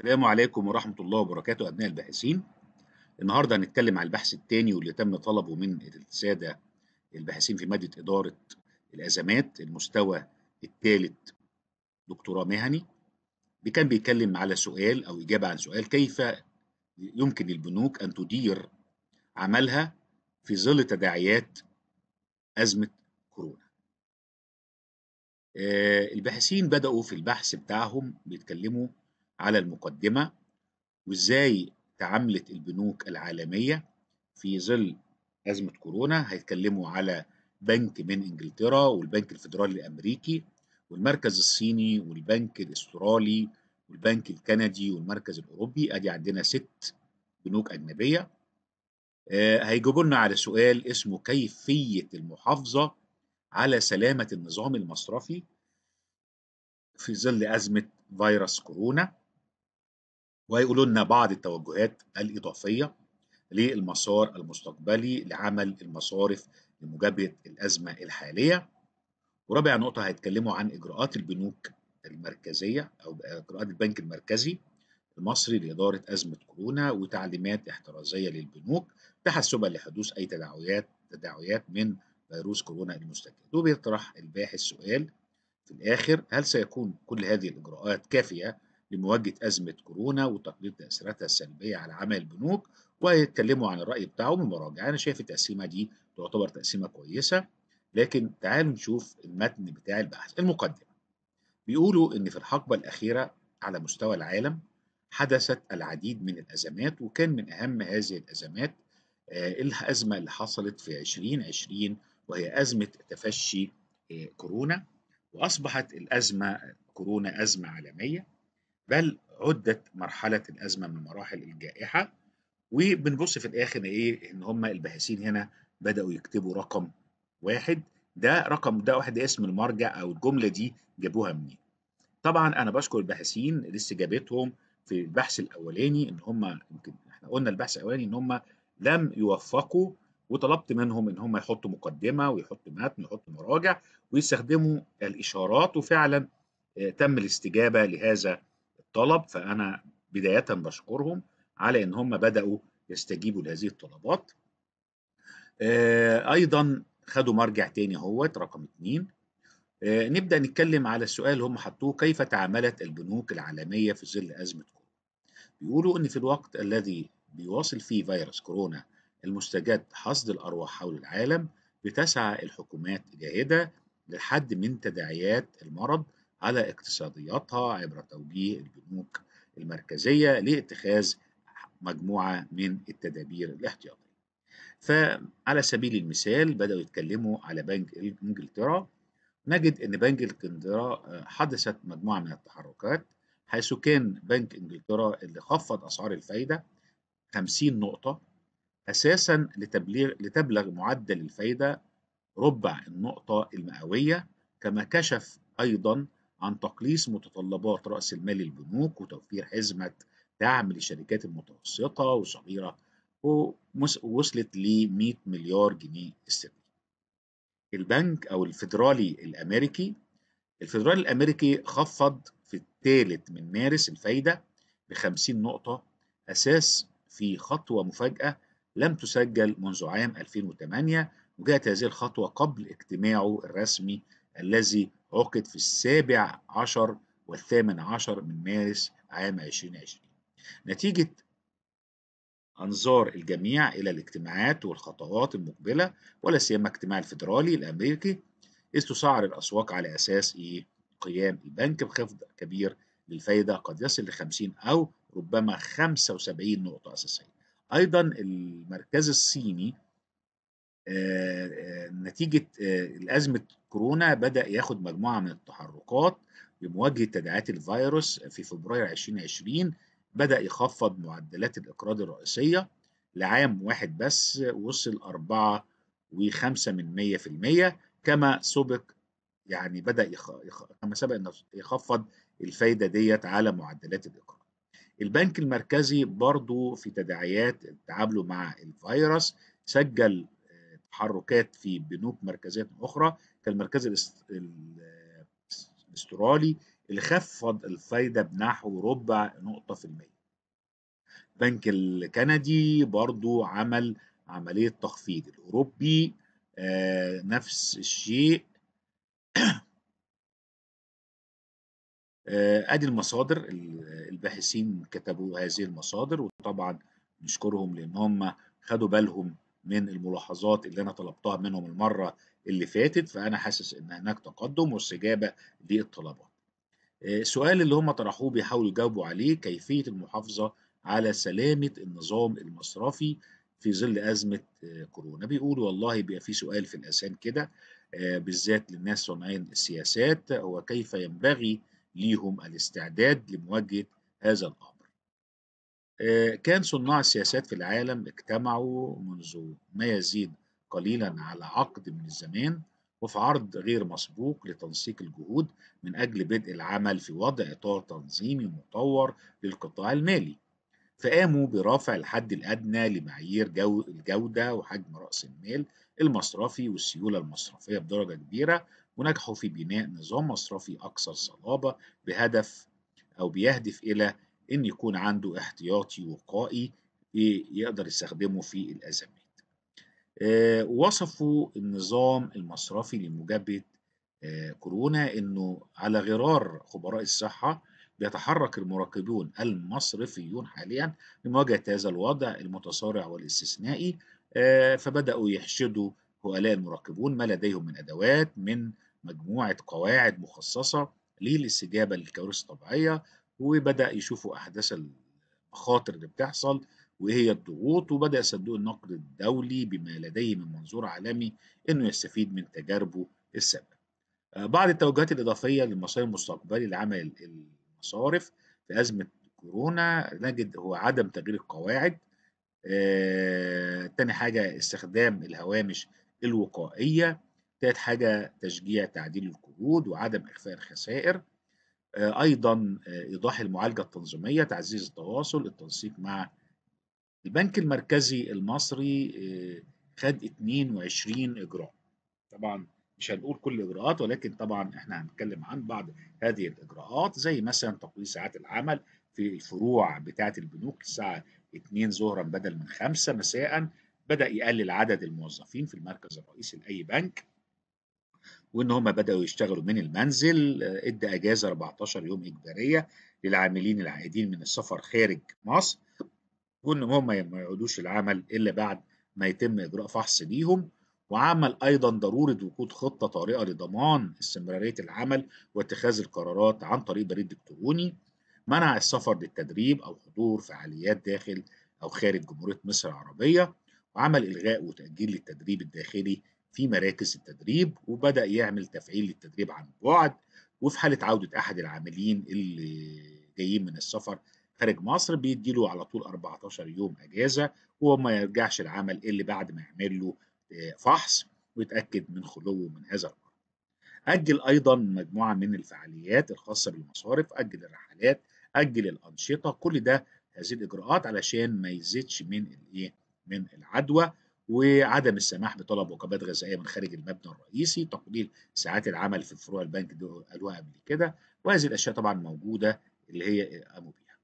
السلام عليكم ورحمة الله وبركاته أبناء الباحثين النهاردة هنتكلم على البحث الثاني واللي تم طلبه من السادة الباحثين في مادة إدارة الأزمات المستوى الثالث دكتوراه مهني كان بيتكلم على سؤال أو إجابة عن سؤال كيف يمكن للبنوك أن تدير عملها في ظل تداعيات أزمة كورونا آه، الباحثين بدأوا في البحث بتاعهم بيتكلموا على المقدمة وإزاي تعاملت البنوك العالمية في ظل أزمة كورونا هيتكلموا على بنك من إنجلترا والبنك الفيدرالي الأمريكي والمركز الصيني والبنك الأسترالي والبنك الكندي والمركز الأوروبي أدي عندنا ست بنوك أجنبية آه، هيجيبوا لنا على سؤال اسمه كيفية المحافظة على سلامة النظام المصرفي في ظل أزمة فيروس كورونا وهيقولوا لنا بعض التوجهات الإضافية للمسار المستقبلي لعمل المصارف لمجابهة الأزمة الحالية ورابع نقطة هيتكلموا عن إجراءات البنوك المركزية أو إجراءات البنك المركزي المصري لإدارة أزمة كورونا وتعليمات احترازية للبنوك تحسبا لحدوث أي تداعيات تداعيات من فيروس كورونا المستجد وبيطرح الباحث سؤال في الآخر هل سيكون كل هذه الإجراءات كافية لمواجهة أزمة كورونا وتقليل تأثيراتها السلبية على عمل البنوك ويتكلموا عن الرأي بتاعهم ومراجعة أنا شايف التقسيمة دي تعتبر تقسيمة كويسة لكن تعالوا نشوف المتن بتاع البحث المقدمة بيقولوا إن في الحقبة الأخيرة على مستوى العالم حدثت العديد من الأزمات وكان من أهم هذه الأزمات آه، الأزمة اللي حصلت في 2020 وهي أزمة تفشي آه، كورونا وأصبحت الأزمة كورونا أزمة عالمية بل عدت مرحلة الأزمة من مراحل الجائحة وبنبص في الآخر إيه إن هم الباحثين هنا بدأوا يكتبوا رقم واحد ده رقم ده واحد اسم المرجع أو الجملة دي جابوها منين طبعا أنا بشكر الباحثين لسه جابتهم في البحث الأولاني إن هم يمكن إحنا قلنا البحث الأولاني إن هم لم يوفقوا وطلبت منهم ان هم يحطوا مقدمه ويحطوا متن ويحطوا مراجع ويستخدموا الاشارات وفعلا آه، تم الاستجابه لهذا طلب فأنا بداية بشكرهم على إن هم بدأوا يستجيبوا لهذه الطلبات آه، أيضا خدوا مرجع تاني اهوت رقم اتنين آه، نبدأ نتكلم على السؤال اللي هم حطوه كيف تعاملت البنوك العالمية في ظل أزمة كورونا بيقولوا إن في الوقت الذي بيواصل فيه فيروس كورونا المستجد حصد الأرواح حول العالم بتسعى الحكومات الجاهدة للحد من تداعيات المرض على اقتصادياتها عبر توجيه البنوك المركزية لاتخاذ مجموعة من التدابير الاحتياطية فعلى سبيل المثال بدأوا يتكلموا على بنك إنجلترا نجد أن بنك إنجلترا آه، حدثت مجموعة من التحركات حيث كان بنك إنجلترا اللي خفض أسعار الفايدة 50 نقطة أساسا لتبليغ لتبلغ معدل الفايدة ربع النقطة المئوية كما كشف أيضا عن تقليص متطلبات رأس المال للبنوك وتوفير حزمة دعم للشركات المتوسطة والصغيرة ووصلت ل 100 مليار جنيه استرليني. البنك أو الفيدرالي الأمريكي الفيدرالي الأمريكي خفض في الثالث من مارس الفايدة ب 50 نقطة أساس في خطوة مفاجأة لم تسجل منذ عام 2008 وجاءت هذه الخطوة قبل اجتماعه الرسمي الذي عقد في السابع عشر والثامن عشر من مارس عام 2020 نتيجة أنظار الجميع إلى الاجتماعات والخطوات المقبلة ولا سيما اجتماع الفيدرالي الأمريكي إذ تسعر الأسواق على أساس إيه؟ قيام البنك بخفض كبير للفايدة قد يصل ل 50 أو ربما 75 نقطة أساسية. أيضا المركز الصيني آه، آه، نتيجة الأزمة آه، كورونا بدأ ياخد مجموعة من التحركات لمواجهة تداعيات الفيروس في فبراير 2020 بدأ يخفض معدلات الإقراض الرئيسية لعام واحد بس وصل أربعة وخمسة من مية في المية كما سبق يعني بدأ يخ... يخ... كما سبق انه يخفض الفايدة ديت على معدلات الإقراض. البنك المركزي برضو في تداعيات تعامله مع الفيروس سجل تحركات في بنوك مركزات أخرى كالمركز الاسترالي اللي خفض الفايدة بنحو ربع نقطة في المية البنك الكندي برضو عمل عملية تخفيض الأوروبي آه نفس الشيء آه ادي المصادر الباحثين كتبوا هذه المصادر وطبعا نشكرهم لان هم خدوا بالهم من الملاحظات اللي انا طلبتها منهم المره اللي فاتت فانا حاسس ان هناك تقدم واستجابه للطلبات. السؤال آه، اللي هم طرحوه بيحاولوا يجاوبوا عليه كيفيه المحافظه على سلامه النظام المصرفي في ظل ازمه آه، كورونا بيقولوا والله بيبقى في سؤال في الاسان كده آه، بالذات للناس صانعين السياسات وكيف ينبغي ليهم الاستعداد لمواجهه هذا الامر. آه، كان صناع السياسات في العالم اجتمعوا منذ ما يزيد قليلا على عقد من الزمان وفي عرض غير مسبوق لتنسيق الجهود من أجل بدء العمل في وضع إطار تنظيمي مطور للقطاع المالي فقاموا برفع الحد الأدنى لمعايير جو الجودة وحجم رأس المال المصرفي والسيولة المصرفية بدرجة كبيرة ونجحوا في بناء نظام مصرفي أكثر صلابة بهدف أو بيهدف إلى إن يكون عنده احتياطي وقائي يقدر يستخدمه في الأزمات. آه، وصفوا النظام المصرفي لمجابهة آه، كورونا إنه على غرار خبراء الصحة بيتحرك المراقبون المصرفيون حاليا لمواجهة هذا الوضع المتصارع والاستثنائي آه، فبدأوا يحشدوا هؤلاء المراقبون ما لديهم من أدوات من مجموعة قواعد مخصصة للاستجابة للكوارث الطبيعية وبدأ يشوفوا أحداث المخاطر اللي بتحصل وهي الضغوط وبدأ صندوق النقد الدولي بما لديه من منظور عالمي إنه يستفيد من تجاربه السابقة. آه، بعض التوجهات الإضافية للمصير المستقبلي لعمل المصارف في أزمة كورونا نجد هو عدم تغيير القواعد آه، تاني حاجة استخدام الهوامش الوقائية تالت حاجة تشجيع تعديل القروض وعدم إخفاء الخسائر آه، أيضا آه، إيضاح المعالجة التنظيمية تعزيز التواصل التنسيق مع البنك المركزي المصري آه، خد 22 إجراء طبعا مش هنقول كل الإجراءات ولكن طبعا احنا هنتكلم عن بعض هذه الإجراءات زي مثلا تقليل ساعات العمل في الفروع بتاعة البنوك الساعة 2 ظهرا بدل من 5 مساء بدأ يقلل عدد الموظفين في المركز الرئيسي لأي بنك وان هم بداوا يشتغلوا من المنزل آه، ادى اجازه 14 يوم اجباريه للعاملين العائدين من السفر خارج مصر وان هم ما يعودوش العمل الا بعد ما يتم اجراء فحص ليهم وعمل ايضا ضروره وجود خطه طارئه لضمان استمراريه العمل واتخاذ القرارات عن طريق بريد الكتروني منع السفر للتدريب او حضور فعاليات داخل او خارج جمهوريه مصر العربيه وعمل الغاء وتاجيل للتدريب الداخلي في مراكز التدريب وبدأ يعمل تفعيل للتدريب عن بعد وفي حالة عودة أحد العاملين اللي جايين من السفر خارج مصر بيديله على طول 14 يوم أجازة وهو ما يرجعش العمل إلا بعد ما يعمل له آه، فحص ويتأكد من خلوه من هذا الأمر. أجل أيضا مجموعة من الفعاليات الخاصة بالمصارف، أجل الرحلات، أجل الأنشطة، كل ده هذه الإجراءات علشان ما يزيدش من الإيه؟ من العدوى وعدم السماح بطلب وجبات غذائيه من خارج المبنى الرئيسي تقليل ساعات العمل في فروع البنك دي قالوها قبل كده وهذه الاشياء طبعا موجوده اللي هي قاموا بيها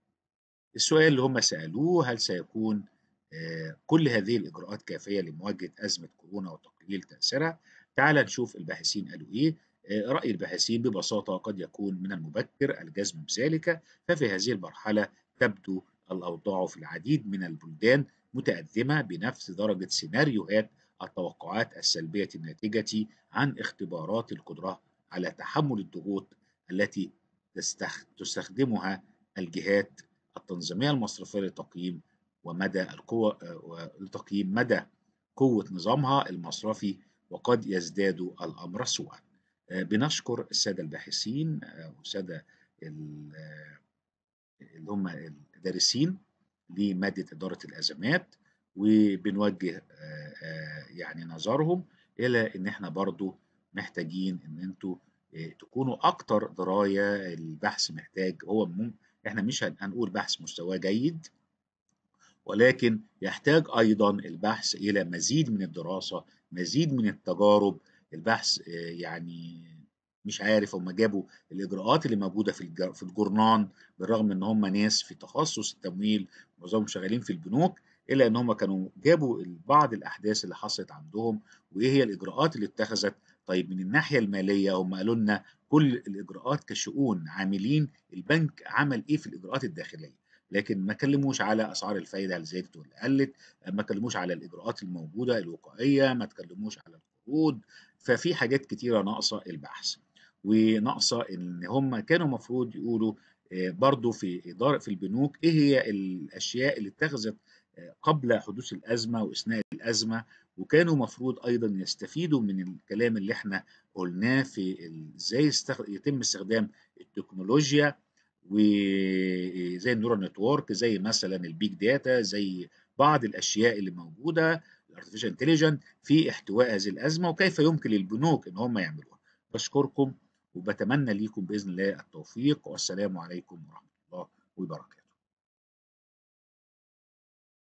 السؤال اللي هم سالوه هل سيكون آه، كل هذه الاجراءات كافيه لمواجهه ازمه كورونا وتقليل تاثيرها تعال نشوف الباحثين قالوا ايه آه، راي الباحثين ببساطه قد يكون من المبكر الجزم بذلك ففي هذه المرحله تبدو الأوضاع في العديد من البلدان متقدمة بنفس درجة سيناريوهات التوقعات السلبية الناتجة عن اختبارات القدرة على تحمل الضغوط التي تستخدمها الجهات التنظيمية المصرفية لتقييم ومدى القوة لتقييم مدى قوة نظامها المصرفي وقد يزداد الأمر سوءا آه، بنشكر السادة الباحثين آه، والسادة اللي هم دارسين لماده اداره الازمات وبنوجه آه، آه، يعني نظرهم الى ان احنا برضو محتاجين ان انتوا آه، تكونوا اكتر درايه البحث محتاج هو احنا مش هنقول بحث مستواه جيد ولكن يحتاج ايضا البحث الى مزيد من الدراسه مزيد من التجارب البحث يعني مش عارف هم جابوا الاجراءات اللي موجوده في في الجورنان بالرغم ان هم ناس في تخصص التمويل معظمهم شغالين في البنوك الا ان هم كانوا جابوا بعض الاحداث اللي حصلت عندهم وايه هي الاجراءات اللي اتخذت طيب من الناحيه الماليه هم قالوا لنا كل الاجراءات كشؤون عاملين البنك عمل ايه في الاجراءات الداخليه لكن ما كلموش على اسعار الفايده هل زادت ولا قلت ما كلموش على الاجراءات الموجوده الوقائيه ما تكلموش على القروض ففي حاجات كتيره ناقصه البحث وناقصه ان هم كانوا المفروض يقولوا آه، برضو في إدارة في البنوك إيه هي الأشياء اللي اتخذت آه، قبل حدوث الأزمة وإثناء الأزمة وكانوا مفروض أيضا يستفيدوا من الكلام اللي احنا قلناه في إزاي يتم استخدام التكنولوجيا وزي النورال نتورك زي مثلا البيج داتا زي بعض الأشياء اللي موجودة الارتفيشال انتليجنت في احتواء هذه الأزمة وكيف يمكن للبنوك إن هم يعملوها بشكركم وبتمنى ليكم باذن الله التوفيق والسلام عليكم ورحمه الله وبركاته